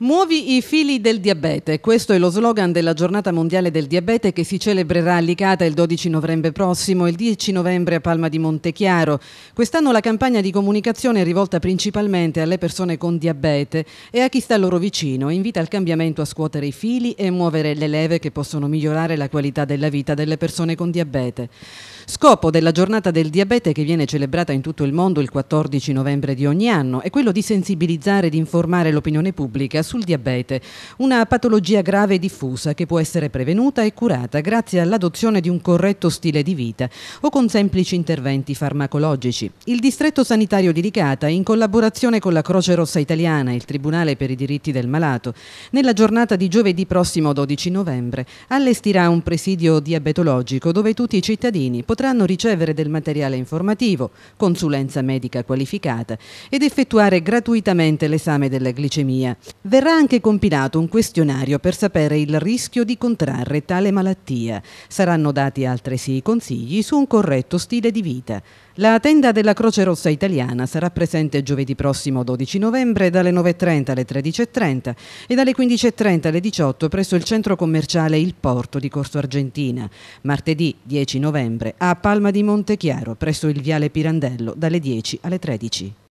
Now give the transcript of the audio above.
Muovi i fili del diabete, questo è lo slogan della giornata mondiale del diabete che si celebrerà a Licata il 12 novembre prossimo e il 10 novembre a Palma di Montechiaro. Quest'anno la campagna di comunicazione è rivolta principalmente alle persone con diabete e a chi sta loro vicino invita al cambiamento a scuotere i fili e muovere le leve che possono migliorare la qualità della vita delle persone con diabete. Scopo della giornata del diabete che viene celebrata in tutto il mondo il 14 novembre di ogni anno è quello di sensibilizzare ed informare l'opinione pubblica sul diabete, una patologia grave e diffusa che può essere prevenuta e curata grazie all'adozione di un corretto stile di vita o con semplici interventi farmacologici. Il distretto sanitario di Ricata, in collaborazione con la Croce Rossa Italiana e il Tribunale per i diritti del malato, nella giornata di giovedì prossimo 12 novembre allestirà un presidio diabetologico dove tutti i cittadini potranno potranno ricevere del materiale informativo, consulenza medica qualificata ed effettuare gratuitamente l'esame della glicemia. Verrà anche compilato un questionario per sapere il rischio di contrarre tale malattia. Saranno dati altresì consigli su un corretto stile di vita. La tenda della Croce Rossa Italiana sarà presente giovedì prossimo 12 novembre dalle 9.30 alle 13.30 e dalle 15.30 alle 18 presso il centro commerciale Il Porto di Corso Argentina. Martedì 10 novembre a a Palma di Montechiaro, presso il Viale Pirandello, dalle 10 alle 13.